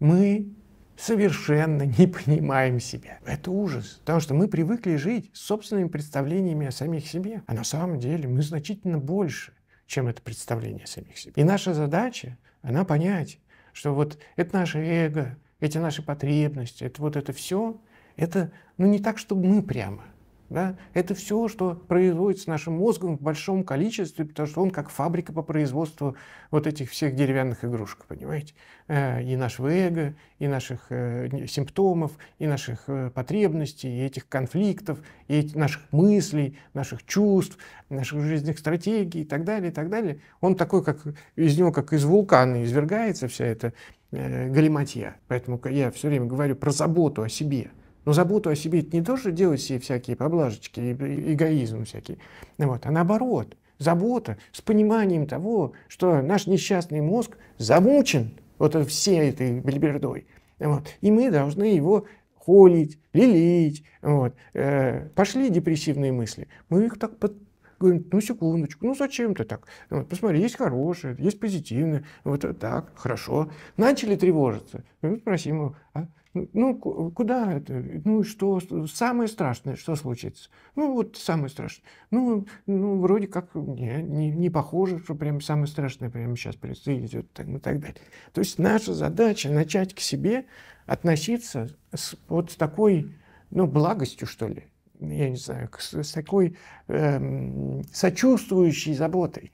мы совершенно не понимаем себя. Это ужас, потому что мы привыкли жить с собственными представлениями о самих себе. А на самом деле мы значительно больше, чем это представление о самих себе. И наша задача, она понять, что вот это наше эго, эти наши потребности, это вот это все, это ну не так, чтобы мы прямо – да? Это все, что производится нашим мозгом в большом количестве, потому что он как фабрика по производству вот этих всех деревянных игрушек, понимаете? Э, и нашего эго, и наших э, симптомов, и наших э, потребностей, и этих конфликтов, и наших мыслей, наших чувств, наших жизненных стратегий и так далее, и так далее. Он такой, как из него как из вулкана извергается вся эта галиматья. Поэтому я все время говорю про заботу о себе – но заботу о себе это не то, что делать себе всякие поблажечки, эгоизм всякий. Вот, а наоборот, забота с пониманием того, что наш несчастный мозг замучен вот всей этой бельбердой. Вот, и мы должны его холить, лелеять. Вот. Э, пошли депрессивные мысли. Мы их так под, говорим, ну секундочку, ну зачем ты так? Вот, посмотри, есть хорошее, есть позитивное, вот так, хорошо. Начали тревожиться. Ну, спросим его, а ну, ну куда это? Ну, что? Самое страшное, что случится? Ну, вот самое страшное. Ну, ну вроде как не, не, не похоже, что прям самое страшное прямо сейчас предстоит вот так, и ну, так далее. То есть наша задача начать к себе относиться с вот с такой, ну, благостью, что ли, я не знаю, с такой э, сочувствующей заботой.